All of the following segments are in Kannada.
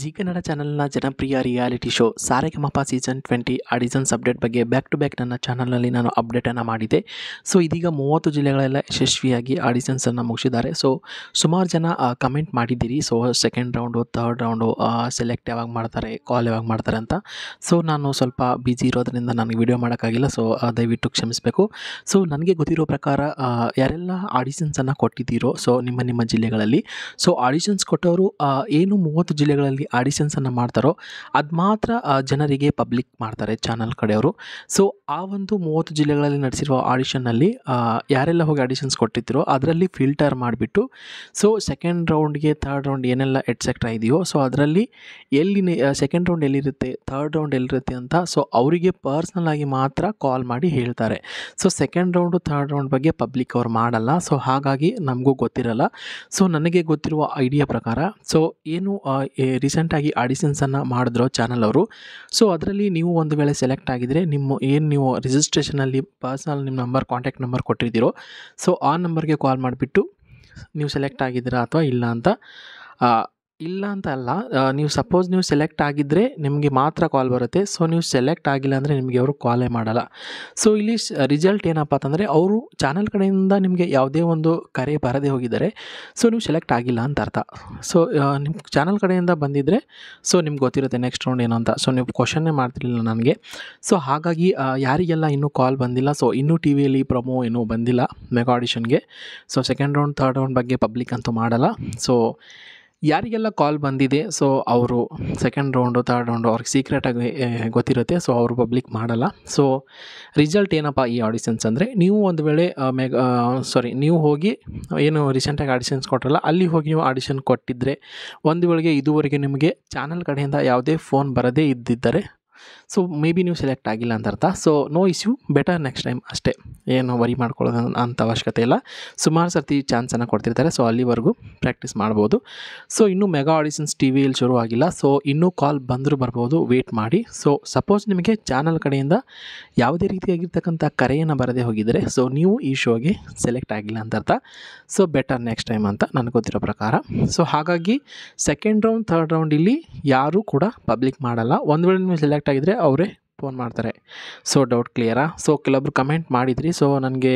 ಜಿ ಕನ್ನಡ ಚಾನಲ್ನ ಜನಪ್ರಿಯ reality show Saregamapa season twenty auditions update ಬಗ್ಗೆ ಬ್ಯಾಕ್ ಟು ಬ್ಯಾಕ್ ನನ್ನ ಚಾನಲ್ನಲ್ಲಿ ನಾನು ಅಪ್ಡೇಟನ್ನು ಮಾಡಿದೆ ಸೊ ಇದೀಗ ಮೂವತ್ತು ಜಿಲ್ಲೆಗಳೆಲ್ಲ ಯಶಸ್ವಿಯಾಗಿ ಆಡಿಸನ್ಸನ್ನು ಮುಗಿಸಿದ್ದಾರೆ ಸೊ ಸುಮಾರು ಜನ ಕಮೆಂಟ್ ಮಾಡಿದ್ದೀರಿ so second round third round select ಯಾವಾಗ ಮಾಡ್ತಾರೆ ಕಾಲ್ ಯಾವಾಗ ಮಾಡ್ತಾರೆ ಅಂತ ಸೊ ನಾನು ಸ್ವಲ್ಪ ಬ್ಯುಸಿ ಇರೋದರಿಂದ ನನಗೆ ವಿಡಿಯೋ ಮಾಡೋಕ್ಕಾಗಿಲ್ಲ ಸೊ ದಯವಿಟ್ಟು ಕ್ಷಮಿಸಬೇಕು ಸೊ ನನಗೆ ಗೊತ್ತಿರೋ ಪ್ರಕಾರ ಯಾರೆಲ್ಲ ಆಡಿಸನ್ಸನ್ನು ಕೊಟ್ಟಿದ್ದೀರೋ ಸೊ ನಿಮ್ಮ ನಿಮ್ಮ ಜಿಲ್ಲೆಗಳಲ್ಲಿ ಸೊ ಆಡಿಷನ್ಸ್ ಕೊಟ್ಟವರು ಏನು ಮೂವತ್ತು ಜಿಲ್ಲೆಗಳಲ್ಲಿ ಟಿವಿ ಆಡಿಷನ್ಸನ್ನು ಮಾಡ್ತಾರೋ ಅದು ಮಾತ್ರ ಜನರಿಗೆ ಪಬ್ಲಿಕ್ ಮಾಡ್ತಾರೆ ಚಾನಲ್ ಕಡೆಯವರು ಸೊ ಆ ಒಂದು ಮೂವತ್ತು ಜಿಲ್ಲೆಗಳಲ್ಲಿ ನಡೆಸಿರುವ ಆಡಿಷನ್ನಲ್ಲಿ ಯಾರೆಲ್ಲ ಹೋಗಿ ಆಡಿಷನ್ಸ್ ಕೊಟ್ಟಿದ್ದರೋ ಅದರಲ್ಲಿ ಫಿಲ್ಟರ್ ಮಾಡಿಬಿಟ್ಟು ಸೊ ಸೆಕೆಂಡ್ ರೌಂಡ್ಗೆ ಥರ್ಡ್ ರೌಂಡ್ ಏನೆಲ್ಲ ಸೆಕ್ಟರ್ ಇದೆಯೋ ಸೊ ಅದರಲ್ಲಿ ಎಲ್ಲಿ ಸೆಕೆಂಡ್ ರೌಂಡ್ ಎಲ್ಲಿರುತ್ತೆ ಥರ್ಡ್ ರೌಂಡ್ ಎಲ್ಲಿರುತ್ತೆ ಅಂತ ಸೊ ಅವರಿಗೆ ಪರ್ಸ್ನಲ್ ಆಗಿ ಮಾತ್ರ ಕಾಲ್ ಮಾಡಿ ಹೇಳ್ತಾರೆ so second round third round ಬಗ್ಗೆ ಪಬ್ಲಿಕ್ ಅವ್ರು ಮಾಡಲ್ಲ ಸೊ ಹಾಗಾಗಿ ನಮಗೂ ಗೊತ್ತಿರಲ್ಲ ಸೊ ನನಗೆ ಗೊತ್ತಿರುವ ಐಡಿಯಾ ಪ್ರಕಾರ ಸೊ ಏನು ರೀಸೆಂಟಾಗಿ ಆಡಿಷನ್ಸನ್ನು ಮಾಡಿದ್ರು ಚಾನಲ್ ಅವರು ಸೊ ಅದರಲ್ಲಿ ನೀವು ಒಂದು ವೇಳೆ ಸೆಲೆಕ್ಟ್ ಆಗಿದರೆ ನಿಮ್ಮ ಏನು ನೀವು ರಿಜಿಸ್ಟ್ರೇಷನಲ್ಲಿ ಪರ್ಸ್ನಲ್ ನಿಮ್ಮ ನಂಬರ್ ಕಾಂಟ್ಯಾಕ್ಟ್ ನಂಬರ್ ಕೊಟ್ಟಿದ್ದೀರೋ ಸೊ ಆ ನಂಬರ್ಗೆ ಕಾಲ್ ಮಾಡಿಬಿಟ್ಟು ನೀವು ಸೆಲೆಕ್ಟ್ ಆಗಿದ್ದೀರಾ ಅಥವಾ ಇಲ್ಲ ಅಂತ ಇಲ್ಲ ಅಂತ ಅಲ್ಲ ನೀವು ಸಪೋಸ್ ನೀವು ಸೆಲೆಕ್ಟ್ ಆಗಿದ್ದರೆ ನಿಮಗೆ ಮಾತ್ರ ಕಾಲ್ ಬರುತ್ತೆ ಸೊ ನೀವು ಸೆಲೆಕ್ಟ್ ಆಗಿಲ್ಲ ಅಂದರೆ ನಿಮಗೆ ಅವರು ಕಾಲೇ ಮಾಡಲ್ಲ ಸೊ ಇಲ್ಲಿ ರಿಸಲ್ಟ್ ಏನಪ್ಪ ಅಂತಂದರೆ ಅವರು ಚಾನಲ್ ಕಡೆಯಿಂದ ನಿಮಗೆ ಯಾವುದೇ ಒಂದು ಕರೆ ಬರದೇ ಹೋಗಿದ್ದಾರೆ ಸೊ ನೀವು ಸೆಲೆಕ್ಟ್ ಆಗಿಲ್ಲ ಅಂತ ಅರ್ಥ ಸೊ ನಿಮ್ಮ ಚಾನಲ್ ಕಡೆಯಿಂದ ಬಂದಿದ್ದರೆ ಸೊ ನಿಮ್ಗೆ ಗೊತ್ತಿರುತ್ತೆ ನೆಕ್ಸ್ಟ್ ರೌಂಡ್ ಏನು ಅಂತ ಸೊ ನೀವು ಕ್ವಶನ್ನೇ ಮಾಡ್ತಿರಲಿಲ್ಲ ನನಗೆ ಸೊ ಹಾಗಾಗಿ ಯಾರಿಗೆಲ್ಲ ಇನ್ನೂ ಕಾಲ್ ಬಂದಿಲ್ಲ ಸೊ ಇನ್ನೂ ಟಿ ವಿಯಲ್ಲಿ ಪ್ರೊಮೋ ಏನೂ ಬಂದಿಲ್ಲ ಮೆಗಾ ಆಡಿಷನ್ಗೆ so second round third round ಬಗ್ಗೆ ಪಬ್ಲಿಕ್ ಅಂತೂ ಮಾಡಲ್ಲ ಸೊ ಯಾರಿಗೆಲ್ಲ ಕಾಲ್ ಬಂದಿದೆ ಸೊ ಅವರು ಸೆಕೆಂಡ್ ರೌಂಡು ತರ್ಡ್ ರೌಂಡು ಅವ್ರಿಗೆ ಸೀಕ್ರೆಟಾಗಿ ಗೊತ್ತಿರುತ್ತೆ ಸೊ ಅವರು ಪಬ್ಲಿಕ್ ಮಾಡಲ್ಲ ಸೊ ರಿಸಲ್ಟ್ ಏನಪ್ಪ ಈ ಆಡಿಷನ್ಸ್ ಅಂದರೆ ನೀವು ಒಂದು ವೇಳೆ ಮೆಗ ಸಾರಿ ನೀವು ಹೋಗಿ ಏನು ರೀಸೆಂಟಾಗಿ ಆಡಿಷನ್ಸ್ ಕೊಟ್ಟರಲ್ಲ ಅಲ್ಲಿ ಹೋಗಿ ನೀವು ಆಡಿಷನ್ ಕೊಟ್ಟಿದ್ದರೆ ಒಂದು ವೇಳೆಗೆ ಇದುವರೆಗೆ ನಿಮಗೆ ಚಾನಲ್ ಕಡೆಯಿಂದ ಯಾವುದೇ ಫೋನ್ ಬರದೇ ಇದ್ದಿದ್ದರೆ ಸೊ ಮೇ ಬಿ ನೀವು ಸೆಲೆಕ್ಟ್ ಆಗಿಲ್ಲ ಅಂತ ಅರ್ಥ so no issue better next time ಅಷ್ಟೇ ಏನು ವರಿ ಮಾಡ್ಕೊಳ್ಳೋದು ಅಂತ ಅವಶ್ಯಕತೆ ಇಲ್ಲ ಸುಮಾರು ಸರ್ತಿ ಚಾನ್ಸನ್ನು ಕೊಡ್ತಿರ್ತಾರೆ ಸೊ ಅಲ್ಲಿವರೆಗೂ ಪ್ರಾಕ್ಟೀಸ್ ಮಾಡ್ಬೋದು ಸೊ ಇನ್ನೂ ಮೆಗಾ ಆಡಿಷನ್ಸ್ ಟಿ ವಿಯಲ್ಲಿ ಶುರು ಆಗಿಲ್ಲ ಸೊ ಇನ್ನೂ ಕಾಲ್ ಬಂದರೂ ಬರ್ಬೋದು ವೇಟ್ ಮಾಡಿ ಸೊ ಸಪೋಸ್ ನಿಮಗೆ ಚಾನಲ್ ಕಡೆಯಿಂದ ಯಾವುದೇ ರೀತಿಯಾಗಿರ್ತಕ್ಕಂಥ ಕರೆಯನ್ನು ಬರದೇ ಹೋಗಿದರೆ ಸೊ ನೀವು ಈ ಶೋಗೆ ಸೆಲೆಕ್ಟ್ ಆಗಿಲ್ಲ ಅಂತ ಅರ್ಥ ಸೊ ಬೆಟರ್ ನೆಕ್ಸ್ಟ್ ಟೈಮ್ ಅಂತ ನನಗೆ ಗೊತ್ತಿರೋ ಪ್ರಕಾರ ಸೊ ಹಾಗಾಗಿ ಸೆಕೆಂಡ್ ರೌಂಡ್ ಥರ್ಡ್ ರೌಂಡ್ ಇಲ್ಲಿ ಯಾರೂ ಕೂಡ ಪಬ್ಲಿಕ್ ಮಾಡಲ್ಲ ಒಂದು ವೇಳೆ ನೀವು ಸೆಲೆಕ್ಟ್ ಆಗಿದರೆ ಅವರೇ ಫೋನ್ ಮಾಡ್ತಾರೆ ಸೊ ಡೌಟ್ ಕ್ಲಿಯರಾ ಸೊ ಕೆಲವೊಬ್ರು ಕಮೆಂಟ್ ಮಾಡಿದ್ರಿ ಸೊ ನನಗೆ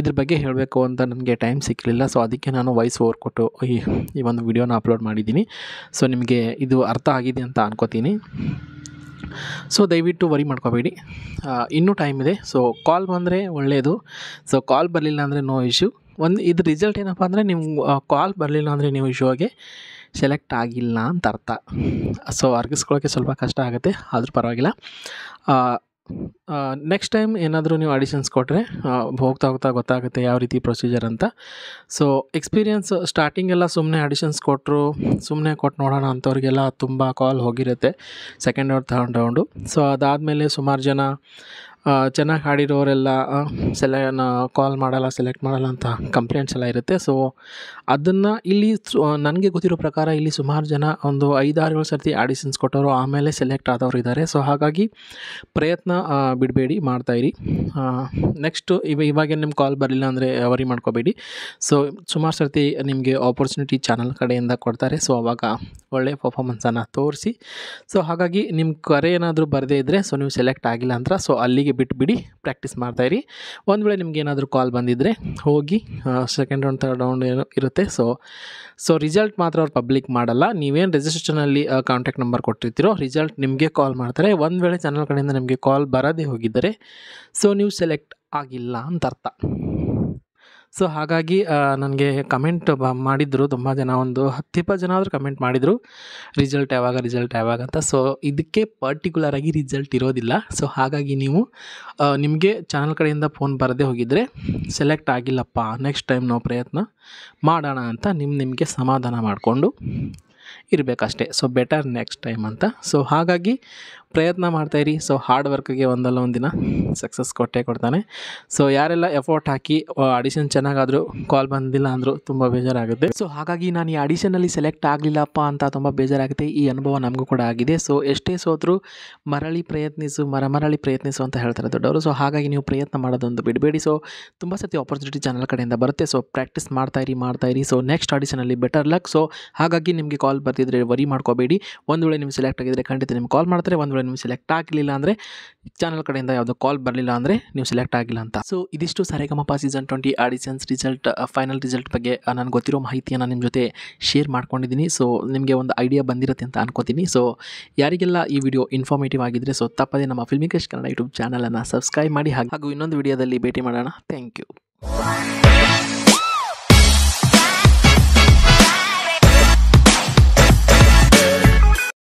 ಇದ್ರ ಬಗ್ಗೆ ಹೇಳಬೇಕು ಅಂತ ನನಗೆ ಟೈಮ್ ಸಿಕ್ಕಲಿಲ್ಲ ಸೊ ಅದಕ್ಕೆ ನಾನು ವಾಯ್ಸ್ ಓವರ್ ಕೊಟ್ಟು ಈ ಈ ಒಂದು ವಿಡಿಯೋನ ಅಪ್ಲೋಡ್ ಮಾಡಿದ್ದೀನಿ ಸೊ ನಿಮಗೆ ಇದು ಅರ್ಥ ಆಗಿದೆ ಅಂತ ಅನ್ಕೋತೀನಿ ಸೊ ದಯವಿಟ್ಟು ವರಿ ಮಾಡ್ಕೋಬೇಡಿ ಇನ್ನೂ ಟೈಮ್ ಇದೆ ಸೊ ಕಾಲ್ ಬಂದರೆ ಒಳ್ಳೆಯದು ಸೊ ಕಾಲ್ ಬರಲಿಲ್ಲ ಅಂದರೆ ನೋ ಇಶ್ಯೂ ಒಂದು ಇದು ರಿಸಲ್ಟ್ ಏನಪ್ಪ ಅಂದರೆ ನೀವು ಕಾಲ್ ಬರಲಿಲ್ಲ ಅಂದರೆ ನೀವು ಇಶ್ಯೂ ಆಗಿ ಸೆಲೆಕ್ಟ್ ಆಗಿಲ್ಲ ಅಂತ ಅರ್ಥ ಸೊ ಅರ್ಗಿಸ್ಕೊಳ್ಳೋಕ್ಕೆ ಸ್ವಲ್ಪ ಕಷ್ಟ ಆಗುತ್ತೆ ಆದರೂ ಪರವಾಗಿಲ್ಲ ನೆಕ್ಸ್ಟ್ ಟೈಮ್ ಏನಾದರೂ ನೀವು ಆಡಿಷನ್ಸ್ ಕೊಟ್ಟರೆ ಹೋಗ್ತಾ ಹೋಗ್ತಾ ಗೊತ್ತಾಗುತ್ತೆ ಯಾವ ರೀತಿ ಪ್ರೊಸೀಜರ್ ಅಂತ ಸೊ ಎಕ್ಸ್ಪೀರಿಯನ್ಸ್ ಸ್ಟಾರ್ಟಿಂಗೆಲ್ಲ ಸುಮ್ಮನೆ ಆಡಿಷನ್ಸ್ ಕೊಟ್ಟರು ಸುಮ್ಮನೆ ಕೊಟ್ಟು ನೋಡೋಣ ಅಂಥವ್ರಿಗೆಲ್ಲ ತುಂಬ ಕಾಲ್ ಹೋಗಿರುತ್ತೆ second round third round so ಅದಾದಮೇಲೆ ಸುಮಾರು ಜನ ಚೆನ್ನಾಗಿ ಹಾಡಿರೋರೆಲ್ಲ ಸೆಲೆ ಕಾಲ್ ಮಾಡೋಲ್ಲ ಸೆಲೆಕ್ಟ್ ಮಾಡಲ್ಲ ಅಂತ ಕಂಪ್ಲೇಂಟ್ಸ್ ಎಲ್ಲ ಇರುತ್ತೆ ಸೊ ಅದನ್ನು ಇಲ್ಲಿ ನನಗೆ ಗೊತ್ತಿರೋ ಪ್ರಕಾರ ಇಲ್ಲಿ ಸುಮಾರು ಜನ ಒಂದು ಐದಾರು ಏಳು ಸರ್ತಿ ಆಡಿಷನ್ಸ್ ಕೊಟ್ಟವರು ಆಮೇಲೆ ಸೆಲೆಕ್ಟ್ ಆದವರು ಇದ್ದಾರೆ ಸೊ ಹಾಗಾಗಿ ಪ್ರಯತ್ನ ಬಿಡಬೇಡಿ ಮಾಡ್ತಾಯಿರಿ ನೆಕ್ಸ್ಟು ಇವ ಇವಾಗೇನು ನಿಮ್ಮ ಕಾಲ್ ಬರಲಿಲ್ಲ ಅಂದರೆ ವರಿ ಮಾಡ್ಕೋಬೇಡಿ ಸೊ ಸುಮಾರು ಸರ್ತಿ ನಿಮಗೆ ಆಪರ್ಚುನಿಟಿ ಚಾನಲ್ ಕಡೆಯಿಂದ ಕೊಡ್ತಾರೆ ಸೊ ಅವಾಗ ಒಳ್ಳೆಯ ಪರ್ಫಾಮೆನ್ಸನ್ನು ತೋರಿಸಿ ಸೊ ಹಾಗಾಗಿ ನಿಮ್ಮ ಕರೆ ಏನಾದರೂ ಬರದೇ ಇದ್ದರೆ ಸೊ ನೀವು ಸೆಲೆಕ್ಟ್ ಆಗಿಲ್ಲ ಅಂದ್ರೆ ಸೊ ಅಲ್ಲಿಗೆ ಅವರಿಗೆ ಬಿಡಿ ಪ್ರಾಕ್ಟೀಸ್ ಮಾಡ್ತಾಯಿರಿ ಒಂದು ವೇಳೆ ನಿಮ್ಗೆ ಏನಾದರೂ ಕಾಲ್ ಬಂದಿದ್ದರೆ ಹೋಗಿ ಸೆಕೆಂಡ್ ರೌಂಡ್ ಥರ್ಡ್ ರೌಂಡ್ ಏನು ಇರುತ್ತೆ ಸೊ ಸೊ ರಿಸಲ್ಟ್ ಮಾತ್ರ ಅವ್ರು ಪಬ್ಲಿಕ್ ಮಾಡಲ್ಲ ನೀವೇನು ರಿಜಿಸ್ಟ್ರೇಷನಲ್ಲಿ ಕಾಂಟ್ಯಾಕ್ಟ್ ನಂಬರ್ ಕೊಟ್ಟಿರ್ತೀರೋ ರಿಸಲ್ಟ್ ನಿಮಗೆ ಕಾಲ್ ಮಾಡ್ತಾರೆ ಒಂದು ವೇಳೆ ಚಾನಲ್ ಕಡೆಯಿಂದ ನಿಮಗೆ ಕಾಲ್ ಬರದೇ ಹೋಗಿದ್ದರೆ ಸೊ ನೀವು ಸೆಲೆಕ್ಟ್ ಆಗಿಲ್ಲ ಅಂತ ಅರ್ಥ ಸೊ ಹಾಗಾಗಿ ನನಗೆ ಕಮೆಂಟ್ ಬ ಮಾಡಿದರು ತುಂಬ ಜನ ಒಂದು ಹತ್ತು ಇಪ್ಪತ್ತು ಜನ ಆದರೂ ಕಮೆಂಟ್ ಮಾಡಿದರು ರಿಸಲ್ಟ್ ಯಾವಾಗ ರಿಸಲ್ಟ್ ಯಾವಾಗ ಅಂತ ಸೊ ಇದಕ್ಕೆ ಪರ್ಟಿಕ್ಯುಲರಾಗಿ ರಿಸಲ್ಟ್ ಇರೋದಿಲ್ಲ ಸೊ ಹಾಗಾಗಿ ನೀವು ನಿಮಗೆ ಚಾನಲ್ ಕಡೆಯಿಂದ ಫೋನ್ ಬರದೇ ಹೋಗಿದ್ದರೆ ಸೆಲೆಕ್ಟ್ ಆಗಿಲ್ಲಪ್ಪ ನೆಕ್ಸ್ಟ್ ಟೈಮ್ ನಾವು ಪ್ರಯತ್ನ ಮಾಡೋಣ ಅಂತ ನಿಮ್ಮ ನಿಮಗೆ ಸಮಾಧಾನ ಮಾಡಿಕೊಂಡು ಇರಬೇಕಷ್ಟೇ ಸೊ ಬೆಟರ್ ನೆಕ್ಸ್ಟ್ ಟೈಮ್ ಅಂತ ಸೊ ಹಾಗಾಗಿ ಪ್ರಯತ್ನ ಮಾಡ್ತಾಯಿರಿ ಸೊ ಹಾರ್ಡ್ ವರ್ಕ್ಗೆ ಒಂದಲ್ಲ ಒಂದು ದಿನ ಸಕ್ಸಸ್ ಕೊಟ್ಟೇ ಕೊಡ್ತಾನೆ ಸೊ ಯಾರೆಲ್ಲ ಎಫರ್ಟ್ ಹಾಕಿ ಆಡಿಷನ್ ಚೆನ್ನಾಗಾದರೂ ಕಾಲ್ ಬಂದಿಲ್ಲ ಅಂದರೂ ತುಂಬ ಬೇಜಾರಾಗುತ್ತೆ ಸೊ ಹಾಗಾಗಿ ನಾನು ಈ ಆಡಿಷನಲ್ಲಿ ಸೆಲೆಕ್ಟ್ ಆಗಲಿಲ್ಲಪ್ಪ ಅಂತ ತುಂಬ ಬೇಜಾರಾಗುತ್ತೆ ಈ ಅನುಭವ ನಮಗೂ ಕೂಡ ಆಗಿದೆ ಸೊ ಎಷ್ಟೇ ಸೋತರೂ ಮರಳಿ ಪ್ರಯತ್ನಿಸು ಮರ ಮರಳಿ ಪ್ರಯತ್ನಿಸು ಅಂತ ಹೇಳ್ತಾರೆ ದೊಡ್ಡವರು ಸೊ ಹಾಗಾಗಿ ನೀವು ಪ್ರಯತ್ನ ಮಾಡೋದೊಂದು ಬಿಡಬೇಡಿ ಸೊ ತುಂಬ ಸತಿ ಆಪರ್ಚುನಿಟಿ ಚಾನಲ್ ಕಡೆಯಿಂದ ಬರುತ್ತೆ ಸೊ ಪ್ರಾಕ್ಟೀಸ್ ಮಾಡ್ತಾಯಿರಿ ಮಾಡ್ತಾಯಿರಿ ಸೊ ನೆಕ್ಸ್ಟ್ ಆಡಿಷನಲ್ಲಿ ಬೆಟರ್ ಲಕ್ ಸೊ ಹಾಗಾಗಿ ನಿಮಗೆ ಕಾಲ್ ಬರ್ತಿದ್ರೆ ವರಿ ಮಾಡ್ಕೋಬೇಡಿ ಒಂದು ವೇಳೆ ನಿಮ್ಗೆ ಸೆಲೆಕ್ಟ್ ಆಗಿದ್ರೆ ಖಂಡಿತ ನಿಮ್ಗೆ ಕಾಲ್ ಮಾಡ್ತಾರೆ ಒಂದು ವೇಳೆ ಅಂದರೆ ನೀವು ಸೆಲೆಕ್ಟ್ ಆಗಲಿಲ್ಲ ಅಂದರೆ ಚಾನಲ್ ಕಡೆಯಿಂದ ಯಾವುದೋ ಕಾಲ್ ಬರಲಿಲ್ಲ ಅಂದರೆ ನೀವು ಸೆಲೆಕ್ಟ್ ಆಗಿಲ್ಲ ಅಂತ ಸೊ ಇದಿಷ್ಟು Saregamapa season twenty auditions result final result ಬಗ್ಗೆ uh, ನಾನು ಗೊತ್ತಿರೋ ಮಾಹಿತಿಯನ್ನು ನಿಮ್ಮ ಜೊತೆ ಶೇರ್ ಮಾಡ್ಕೊಂಡಿದ್ದೀನಿ ಸೊ ನಿಮಗೆ ಒಂದು ಐಡಿಯಾ ಬಂದಿರುತ್ತೆ ಅಂತ ಅನ್ಕೋತೀನಿ ಸೊ ಯಾರಿಗೆಲ್ಲ ಈ ವಿಡಿಯೋ ಇನ್ಫಾರ್ಮೇಟಿವ್ ಆಗಿದ್ದರೆ ಸೊ ತಪ್ಪದೇ ನಮ್ಮ ಫಿಲ್ಮಿಕೇಶ್ ಕನ್ನಡ ಯೂಟ್ಯೂಬ್ ಚಾನಲನ್ನು ಸಬ್ಸ್ಕ್ರೈಬ್ ಮಾಡಿ ಹಾಗೂ ಇನ್ನೊಂದು ವಿಡಿಯೋದಲ್ಲಿ ಭೇಟಿ ಮಾಡೋಣ ಥ್ಯಾಂಕ್ ಯು